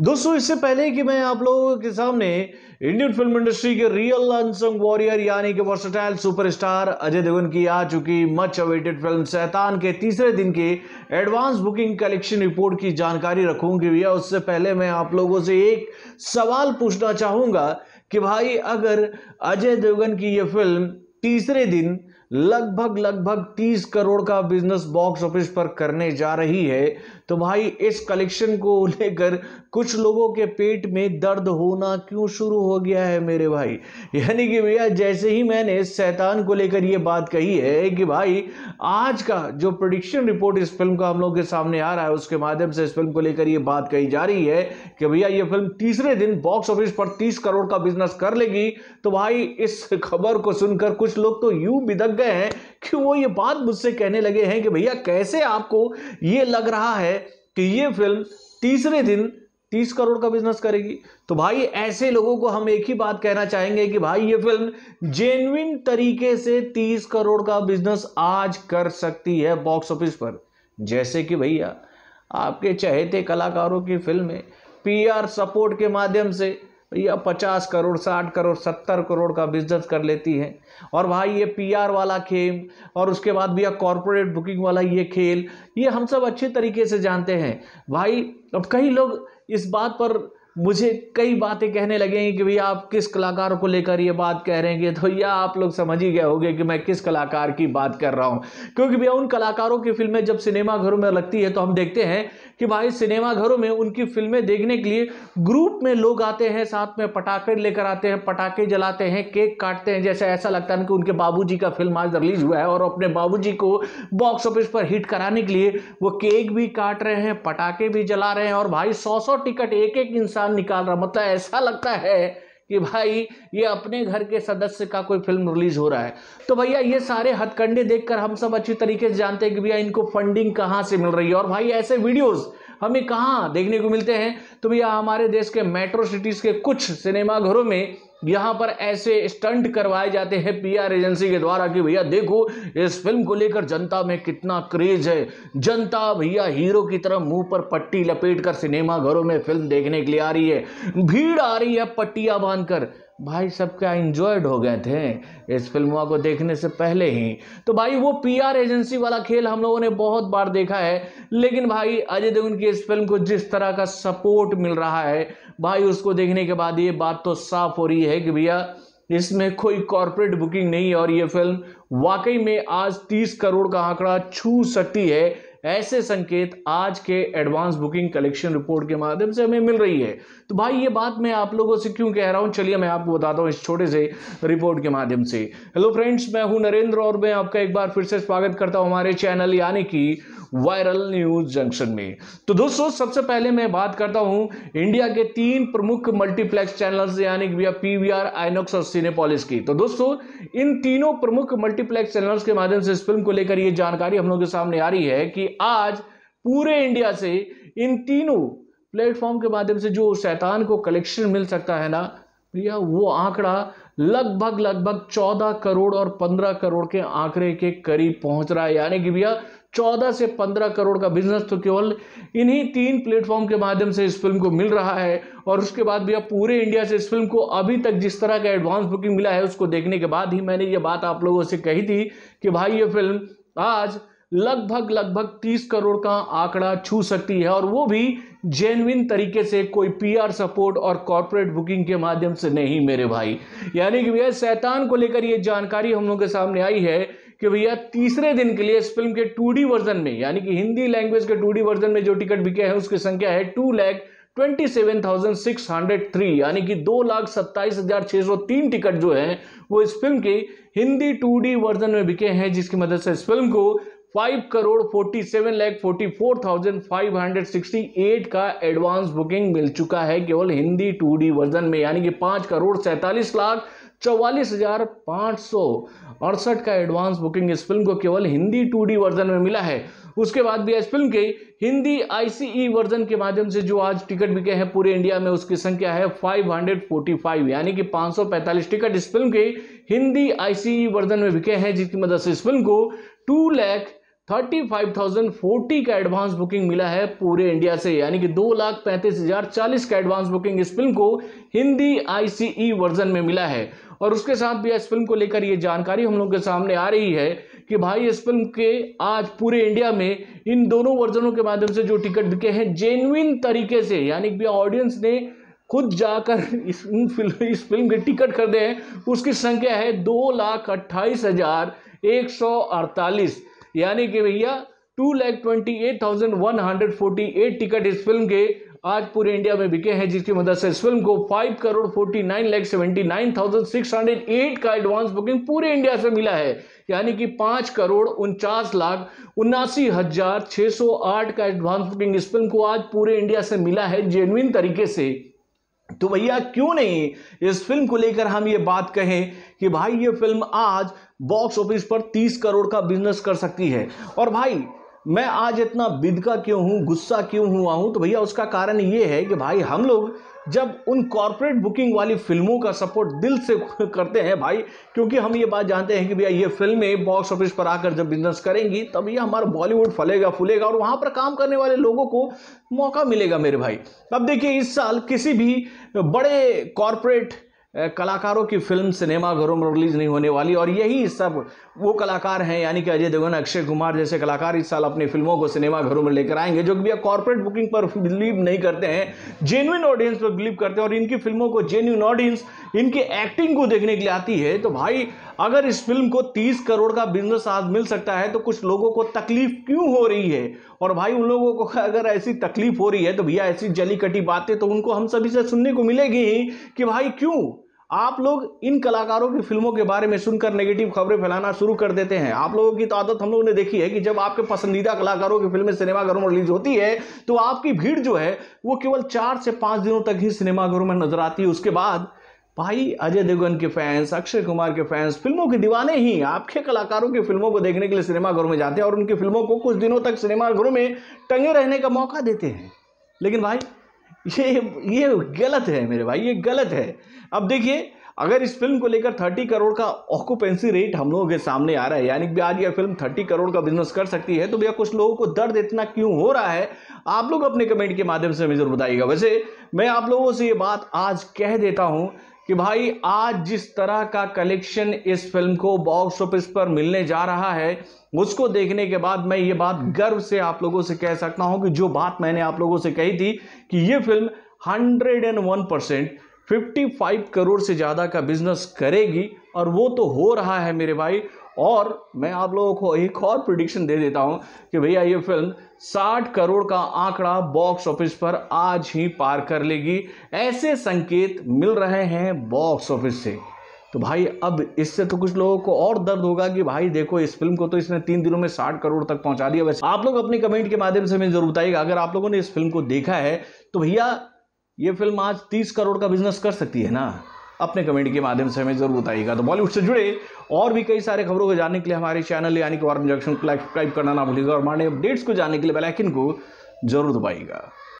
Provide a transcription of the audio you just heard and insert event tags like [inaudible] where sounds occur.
दोस्तों इससे पहले कि मैं आप लोगों के सामने इंडियन फिल्म इंडस्ट्री के रियल अनसंग वॉरियर यानी कि वर्सटाइल सुपरस्टार अजय देवगन की आ चुकी मच अवेटेड फिल्म सैतान के तीसरे दिन के एडवांस बुकिंग कलेक्शन रिपोर्ट की जानकारी रखूंगी भैया उससे पहले मैं आप लोगों से एक सवाल पूछना चाहूंगा कि भाई अगर अजय देवगन की यह फिल्म तीसरे दिन लगभग लगभग 30 करोड़ का बिजनेस बॉक्स ऑफिस पर करने जा रही है तो भाई इस कलेक्शन को [laughs] लेकर कुछ लोगों के पेट में दर्द होना क्यों शुरू हो गया है मेरे भाई यानी कि भैया जैसे ही मैंने सैतान को लेकर ये बात कही है कि भाई आज का जो प्रोडिक्शन रिपोर्ट इस फिल्म का हम लोग के सामने आ रहा है उसके माध्यम से इस फिल्म को लेकर ये बात कही जा रही है कि भैया ये फिल्म तीसरे दिन बॉक्स ऑफिस पर तीस करोड़ का बिजनेस कर लेगी तो भाई इस [laughs] खबर को सुनकर कुछ लोग तो यूं बिदक गए हैं कि वो ये बात मुझसे कहने लगे हैं कि भैया कैसे आपको ये लग रहा है कि ये फिल्म तीसरे दिन तीस करोड़ का बिजनेस करेगी तो भाई ऐसे लोगों को हम एक ही बात कहना चाहेंगे कि भाई ये फिल्म जेन्युन तरीके से तीस करोड़ का बिजनेस आज कर सकती है बॉक्स ऑफिस पर जैसे कि भैया आपके चहेते कलाकारों की फिल्में पीआर सपोर्ट के माध्यम से या पचास करोड़ साठ करोड़ सत्तर करोड़ का बिजनेस कर लेती है और भाई ये पीआर वाला खेल और उसके बाद भैया कॉरपोरेट बुकिंग वाला ये खेल ये हम सब अच्छे तरीके से जानते हैं भाई अब कई लोग इस बात पर मुझे कई बातें कहने हैं कि भैया आप किस कलाकार को लेकर ये बात कह रहे हैं तो या आप लोग समझ ही गए होंगे कि मैं किस कलाकार की बात कर रहा हूं क्योंकि भैया उन कलाकारों की फिल्में जब सिनेमा घरों में लगती है तो हम देखते हैं कि भाई सिनेमा घरों में उनकी फिल्में देखने के लिए ग्रुप में लोग आते हैं साथ में पटाखे लेकर आते हैं पटाखे जलाते हैं केक काटते हैं जैसे ऐसा लगता है कि उनके बाबू का फिल्म आज रिलीज हुआ है और अपने बाबू को बॉक्स ऑफिस पर हिट कराने के लिए वो केक भी काट रहे हैं पटाखे भी जला रहे हैं और भाई सौ सौ टिकट एक एक इंसान निशान निकाल रहा मतलब ऐसा लगता है कि भाई ये अपने घर के सदस्य का कोई फिल्म रिलीज हो रहा है तो भैया ये सारे हथकंडे देखकर हम सब अच्छी तरीके से जानते हैं कि भैया इनको फंडिंग कहाँ से मिल रही है और भाई ऐसे वीडियोस हमें कहाँ देखने को मिलते हैं तो भैया हमारे देश के मेट्रो सिटीज़ के कुछ सिनेमाघरों में यहाँ पर ऐसे स्टंट करवाए जाते हैं पीआर एजेंसी के द्वारा कि भैया देखो इस फिल्म को लेकर जनता में कितना क्रेज है जनता भैया हीरो की तरह मुंह पर पट्टी लपेट कर सिनेमा घरों में फिल्म देखने के लिए आ रही है भीड़ आ रही है पट्टियां बांधकर भाई सब क्या इंजॉयड हो गए थे इस फिल्मों को देखने से पहले ही तो भाई वो पीआर एजेंसी वाला खेल हम लोगों ने बहुत बार देखा है लेकिन भाई अजय देवगन की इस फिल्म को जिस तरह का सपोर्ट मिल रहा है भाई उसको देखने के बाद ये बात तो साफ हो रही है कि भैया इसमें कोई कॉरपोरेट बुकिंग नहीं और ये फिल्म वाकई में आज तीस करोड़ का आंकड़ा छू सकती है ऐसे संकेत आज के एडवांस बुकिंग कलेक्शन रिपोर्ट के माध्यम से हमें मिल रही है तो भाई ये बात मैं आप लोगों से क्यों कह रहा हूँ चलिए मैं आपको बताता हूँ इस छोटे से रिपोर्ट के माध्यम से हेलो फ्रेंड्स मैं हूँ नरेंद्र और मैं आपका एक बार फिर से स्वागत करता हूँ हमारे चैनल यानी कि वायरल न्यूज जंक्शन में तो दोस्तों सबसे पहले मैं बात करता हूं इंडिया के तीन प्रमुख मल्टीप्लेक्स चैनल्स यानी कि पीवीआर आइनोक्स और सिनेपोलिस की तो दोस्तों इन तीनों प्रमुख मल्टीप्लेक्स चैनल्स के माध्यम से इस फिल्म को लेकर यह जानकारी हम लोग के सामने आ रही है कि आज पूरे इंडिया से इन तीनों प्लेटफॉर्म के माध्यम से जो शैतान को कलेक्शन मिल सकता है ना भैया वो आंकड़ा लगभग लगभग 14 करोड़ और 15 करोड़ के आंकड़े के करीब पहुंच रहा है यानी कि भैया 14 से 15 करोड़ का बिजनेस तो केवल इन्हीं तीन प्लेटफॉर्म के माध्यम से इस फिल्म को मिल रहा है और उसके बाद भी अब पूरे इंडिया से इस फिल्म को अभी तक जिस तरह का एडवांस बुकिंग मिला है उसको देखने के बाद ही मैंने ये बात आप लोगों से कही थी कि भाई ये फिल्म आज लगभग लगभग 30 करोड़ का आंकड़ा छू सकती है और वो भी जेनविन तरीके से कोई पीआर सपोर्ट और कॉरपोरेट बुकिंग के माध्यम से नहीं मेरे भाई यानी कि भैया सैतान को लेकर ये जानकारी हम लोग के सामने आई है कि भैया तीसरे दिन के लिए इस फिल्म के टू वर्जन में यानी कि हिंदी लैंग्वेज के टू वर्जन में जो टिकट बिके हैं उसकी संख्या है two lakh twenty seven thousand six hundred three यानी कि दो लाख सत्ताईस हजार छः सौ तीन टिकट जो है वो इस फिल्म के हिंदी टू डी वर्जन में बिके हैं जिसकी मदद से इस फिल्म को five crore forty seven lakh forty four thousand five hundred sixty eight का एडवांस बुकिंग मिल चुका है केवल हिंदी टू डी वर्जन में यानी कि पाँच करोड़ सैंतालीस लाख चौवालीस हजार पाँच सौ अड़सठ का एडवांस बुकिंग इस फिल्म को केवल हिंदी टू वर्जन में मिला है उसके बाद भी इस फिल्म के हिंदी आईसीई वर्जन e के माध्यम से जो आज टिकट बिके हैं पूरे इंडिया में उसकी संख्या है 545 यानी कि 545 टिकट इस फिल्म के हिंदी आईसीई वर्जन e में बिके हैं जिसकी मदद से इस फिल्म को two lakh thirty five thousand forty का एडवांस बुकिंग मिला है पूरे इंडिया से यानी कि दो लाख पैंतीस हजार चालीस का एडवांस बुकिंग इस फिल्म को हिंदी आईसीई e वर्जन में मिला है और उसके साथ भी इस फिल्म को लेकर ये जानकारी हम लोग के सामने आ रही है कि भाई इस फिल्म के आज पूरे इंडिया में इन दोनों वर्जनों के माध्यम से जो टिकट बिके हैं जेन्युन तरीके से यानी कि ऑडियंस ने खुद जाकर इस फिल्म इस फिल्म के टिकट खरीदे हैं उसकी संख्या है दो लाख अट्ठाईस हजार एक सौ अड़तालीस यानी कि भैया two lakh twenty eight thousand one hundred forty eight ticket इस फिल्म के आज पूरे इंडिया में बिके हैं जिसकी मदद से इस फिल्म को five crore forty nine lakh seventy nine thousand six hundred eight का एडवांस बुकिंग पूरे इंडिया से मिला है यानी कि पाँच करोड़ उनचास लाख उन्नासी हजार छः सौ आठ का एडवांस बुकिंग इस फिल्म को आज पूरे इंडिया से मिला है जेनविन तरीके से तो भैया क्यों नहीं इस फिल्म को लेकर हम ये बात कहें कि भाई ये फिल्म आज बॉक्स ऑफिस पर 30 करोड़ का बिजनेस कर सकती है और भाई मैं आज इतना बिदका क्यों हूँ गुस्सा क्यों हुआ हूँ तो भैया उसका कारण ये है कि भाई हम लोग जब उन कॉरपोरेट बुकिंग वाली फिल्मों का सपोर्ट दिल से [laughs] करते हैं भाई क्योंकि हम ये बात जानते हैं कि भैया ये फिल्में बॉक्स ऑफिस पर आकर जब बिजनेस करेंगी तब ये हमारा बॉलीवुड फलेगा फूलेगा और वहाँ पर काम करने वाले लोगों को मौका मिलेगा मेरे भाई अब देखिए इस साल किसी भी बड़े कॉरपोरेट कलाकारों की फिल्म सिनेमाघरों में रिलीज़ नहीं होने वाली और यही सब वो कलाकार हैं यानी कि अजय देवगन अक्षय कुमार जैसे कलाकार इस साल अपनी फिल्मों को सिनेमाघरों में लेकर आएंगे जो कि भैया कॉर्पोरेट बुकिंग पर बिलीव नहीं करते हैं जेनुइन ऑडियंस पर बिलीव करते हैं और इनकी फिल्मों को जेन्यून ऑडियंस इनकी एक्टिंग को देखने के लिए आती है तो भाई अगर इस फिल्म को तीस करोड़ का बिजनेस आज मिल सकता है तो कुछ लोगों को तकलीफ क्यों हो रही है और भाई उन लोगों को [laughs] अगर ऐसी तकलीफ हो रही है तो भैया ऐसी जली कटी बातें तो उनको हम सभी से सुनने को मिलेगी कि भाई क्यों आप लोग इन कलाकारों की फिल्मों के बारे में सुनकर नेगेटिव खबरें फैलाना शुरू कर देते हैं आप लोगों की तो आदत हम लोगों ने देखी है कि जब आपके पसंदीदा कलाकारों की फिल्में सिनेमाघरों में रिलीज होती है तो आपकी भीड़ जो है वो केवल चार से पाँच दिनों तक ही सिनेमाघरों में नजर आती है उसके बाद भाई अजय देवगन के फैंस अक्षय कुमार के फैंस फिल्मों के दीवाने ही आपके कलाकारों की फिल्मों को देखने के लिए सिनेमाघरों में जाते हैं और उनकी फिल्मों को कुछ दिनों तक सिनेमाघरों में टंगे रहने का मौका देते हैं लेकिन भाई ये ये गलत है मेरे भाई ये गलत है अब देखिए अगर इस फिल्म को लेकर थर्टी करोड़ का ऑक्यूपेंसी रेट हम लोगों के सामने आ रहा है यानी कि आज यह फिल्म थर्टी करोड़ का बिजनेस कर सकती है तो भैया कुछ लोगों को दर्द इतना क्यों हो रहा है आप लोग अपने कमेंट के माध्यम से मुझे बताइएगा वैसे मैं आप लोगों से ये बात आज कह देता हूँ कि भाई आज जिस तरह का कलेक्शन इस फिल्म को बॉक्स ऑफिस पर मिलने जा रहा है उसको देखने के बाद मैं ये बात गर्व से आप लोगों से कह सकता हूँ कि जो बात मैंने आप लोगों से कही थी कि ये फिल्म hundred and one percent fifty five crore से ज़्यादा का बिजनेस करेगी और वो तो हो रहा है मेरे भाई और मैं आप लोगों को एक और प्रिडिक्शन दे देता हूं कि भैया ये फिल्म 60 करोड़ का आंकड़ा बॉक्स ऑफिस पर आज ही पार कर लेगी ऐसे संकेत मिल रहे हैं बॉक्स ऑफिस से तो भाई अब इससे तो कुछ लोगों को और दर्द होगा कि भाई देखो इस फिल्म को तो इसने तीन दिनों में साठ करोड़ तक पहुंचा दिया वैसे आप लोग अपने कमेंट के माध्यम से मैं जरूर बताइएगा अगर आप लोगों ने इस फिल्म को देखा है तो भैया ये फिल्म आज तीस करोड़ का बिजनेस कर सकती है ना अपने कमेंट के माध्यम से हमें जरूर बताइएगा तो बॉलीवुड से जुड़े और भी कई सारे खबरों को जानने के लिए हमारे चैनल यानी कि वार्न जंक्शन को सब्सक्राइब करना ना भूलिएगा और हमारे अपडेट्स को जानने के लिए बेलाइकिन को जरूर दबाइएगा